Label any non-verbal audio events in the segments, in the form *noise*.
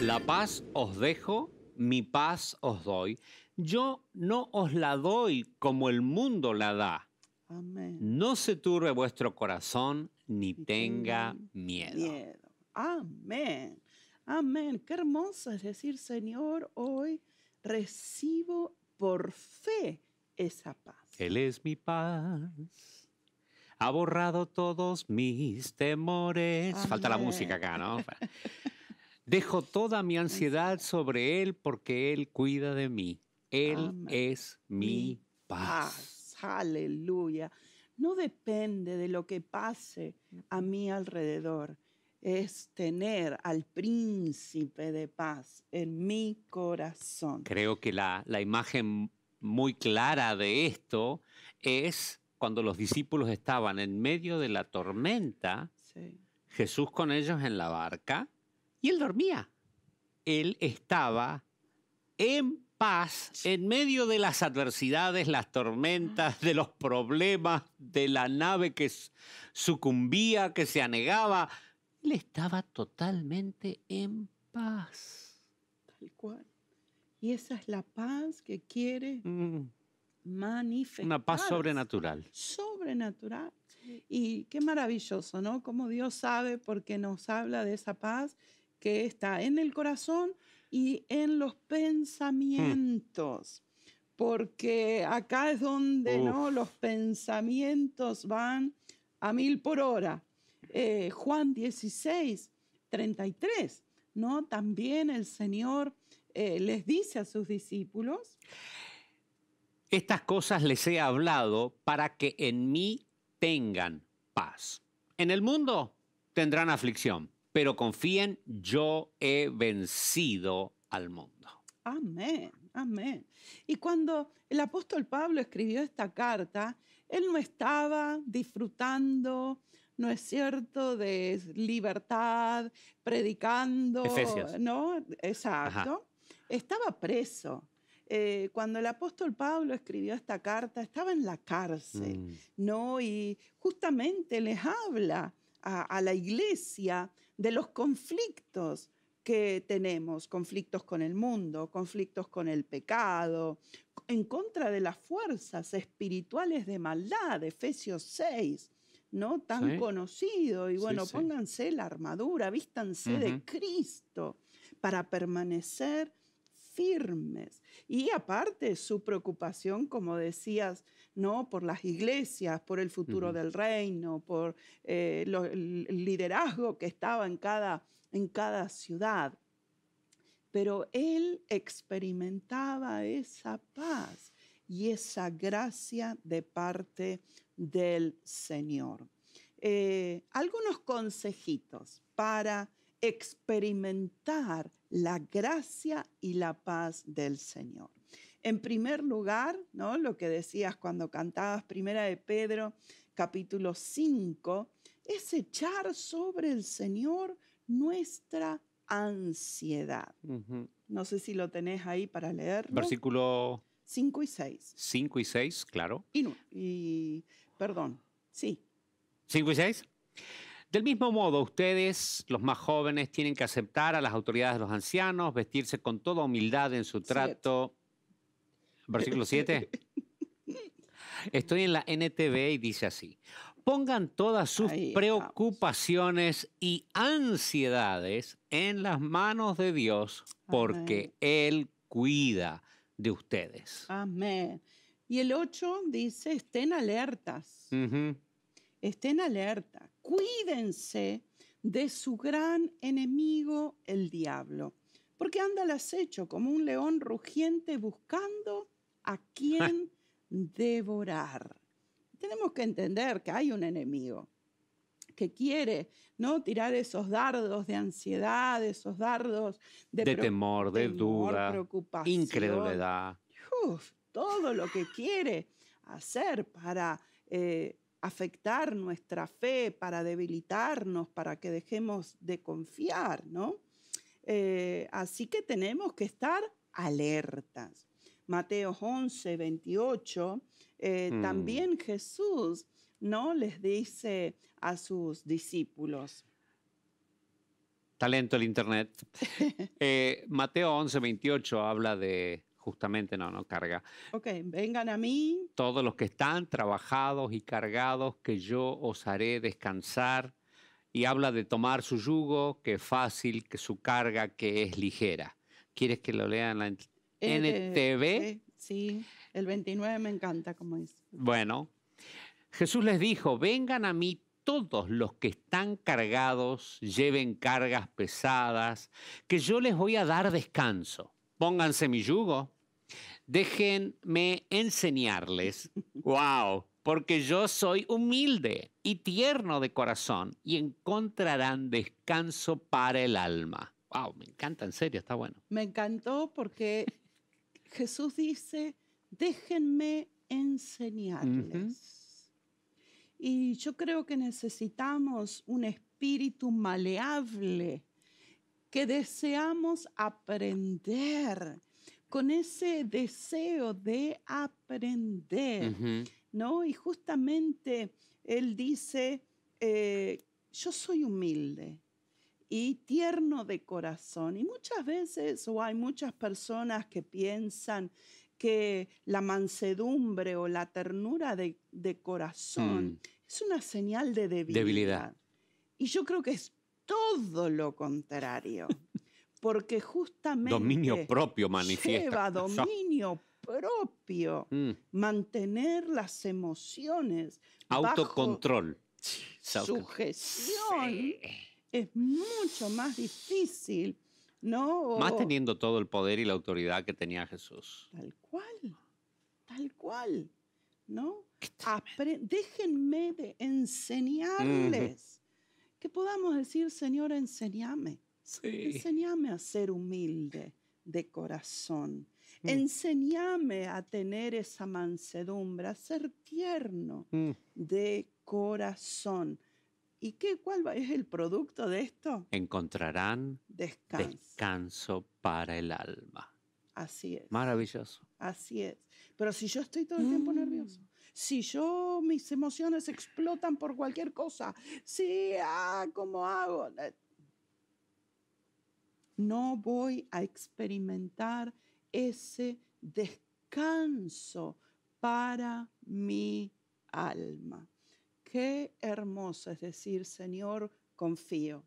La paz os dejo, mi paz os doy. Yo no os la doy como el mundo la da. Amén. No se turbe vuestro corazón ni tenga, miedo. Amén. Amén. Qué hermoso es decir, Señor, hoy recibo por fe esa paz. Él es mi paz ha borrado todos mis temores. Falta la música acá, ¿no? *laughs* Dejo toda mi ansiedad sobre Él porque Él cuida de mí. Él es mi paz. paz. Aleluya. No depende de lo que pase a mi alrededor. Es tener al príncipe de paz en mi corazón. Creo que la, imagen muy clara de esto es cuando los discípulos estaban en medio de la tormenta, Jesús con ellos en la barca y él dormía. Él estaba en paz en medio de las adversidades, las tormentas, de los problemas, de la nave que sucumbía, que se anegaba. Él estaba totalmente en paz. Tal cual. Y esa es la paz que quiere mm. manifestar. Una paz sobrenatural. Sobrenatural. Y qué maravilloso, ¿no? Como Dios sabe porque nos habla de esa paz que está en el corazón y en los pensamientos. Porque acá es donde ¿no? los pensamientos van a mil por hora. Eh, Juan 16, 33, ¿no? También el Señor eh, les dice a sus discípulos. Estas cosas les he hablado para que en mí tengan paz. En el mundo tendrán aflicción pero confíen, yo he vencido al mundo. Amén, amén. Y cuando el apóstol Pablo escribió esta carta, él no estaba disfrutando, ¿no es cierto?, de libertad, predicando, ¿no? Exacto. Estaba preso. Eh, cuando el apóstol Pablo escribió esta carta, estaba en la cárcel, mm. ¿no? Y justamente les habla a, a la iglesia de los conflictos que tenemos, conflictos con el mundo, conflictos con el pecado, en contra de las fuerzas espirituales de maldad, Efesios 6, ¿no? Tan conocido. Y bueno, pónganse la armadura, vístanse de Cristo para permanecer firmes. Y aparte, su preocupación, como decías, por las iglesias, por el futuro del reino, por eh, el liderazgo que estaba en cada, en cada ciudad. Pero él experimentaba esa paz y esa gracia de parte del Señor. Eh, algunos consejitos para experimentar la gracia y la paz del Señor. En primer lugar, ¿no? lo que decías cuando cantabas Primera de Pedro, capítulo 5, es echar sobre el Señor nuestra ansiedad. No sé si lo tenés ahí para leer. Versículo 5 y 6. 5 y 6, claro. Y, y perdón, sí. 5 y 6. Del mismo modo, ustedes, los más jóvenes, tienen que aceptar a las autoridades de los ancianos, vestirse con toda humildad en su trato versículo 7. *laughs* Estoy en la NTV y dice así, pongan todas sus preocupaciones y ansiedades en las manos de Dios porque Él cuida de ustedes. Amén. Y el 8 dice, estén alertas, estén alerta, cuídense de su gran enemigo, el diablo, porque anda al acecho como un león rugiente buscando ¿A quién devorar? Tenemos que entender que hay un enemigo que quiere, ¿no? Tirar esos dardos de ansiedad, esos dardos de, temor, de duda, preocupación, incredulidad. todo lo que quiere hacer para eh, afectar nuestra fe, para debilitarnos, para que dejemos de confiar, ¿no? Eh, así que tenemos que estar alertas. Mateo 11, 28, eh, mm. también Jesús ¿no? les dice a sus discípulos. Talento el Internet. *laughs* Eh, Mateo 11, 28 habla de justamente, no, no carga. Ok, vengan a mí. Todos los que están trabajados y cargados, que yo os haré descansar. Y habla de tomar su yugo, que es fácil, que su carga, que es ligera. ¿Quieres que lo lean la NTV. Sí, el 29 me encanta como es. Bueno, Jesús les dijo, vengan a mí todos los que están cargados, lleven cargas pesadas, que yo les voy a dar descanso. Pónganse mi yugo, déjenme enseñarles. ¡Wow! *laughs* Porque yo soy humilde y tierno de corazón y encontrarán descanso para el alma. ¡Wow! Me encanta, en serio, está bueno. Me encantó porque Jesús dice, déjenme enseñarles. Y yo creo que necesitamos un espíritu maleable, que deseamos aprender, con ese deseo de aprender, ¿no? Y justamente Él dice, eh, yo soy humilde, y tierno de corazón. Y muchas veces o hay muchas personas que piensan que la mansedumbre o la ternura de, de corazón mm. es una señal de debilidad. Y yo creo que es todo lo contrario, *laughs* porque justamente... Dominio propio manifiesta. *laughs* dominio propio, mm. mantener las emociones. Autocontrol. Bajo sujeción es mucho más difícil, ¿no? más teniendo todo el poder y la autoridad que tenía Jesús. Tal cual, tal cual, ¿no? déjenme de enseñarles. Que podamos decir, Señor, enséñame. Sí. Enseñame a ser humilde de corazón. Mm. Enséñame a tener esa mansedumbre, a ser tierno mm. de corazón, ¿Y qué, cuál es el producto de esto? Encontrarán descanso, para el alma. Así es. Maravilloso. Así es. Pero si yo estoy todo el tiempo mm. nervioso, si yo mis emociones explotan por cualquier cosa, si, ah, ¿cómo hago? No voy a experimentar ese descanso para mi alma. Qué hermoso es decir, Señor, confío.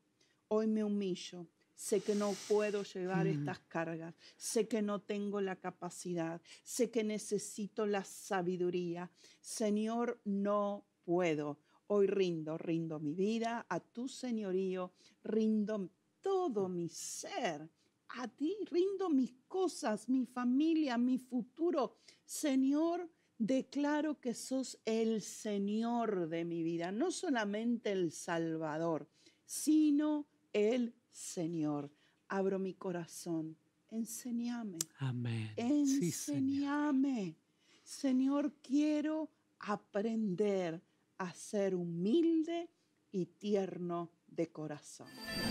Hoy me humillo. Sé que no puedo llevar estas cargas. Sé que no tengo la capacidad. Sé que necesito la sabiduría. Señor, no puedo. Hoy rindo, rindo mi vida a tu señorío. Rindo todo mi ser a ti. Rindo mis cosas, mi familia, mi futuro. Señor, Declaro que sos el Señor de mi vida, no solamente el Salvador, sino el Señor. Abro mi corazón. enséñame, Amén. Enseñame. señor, quiero aprender a ser humilde y tierno de corazón.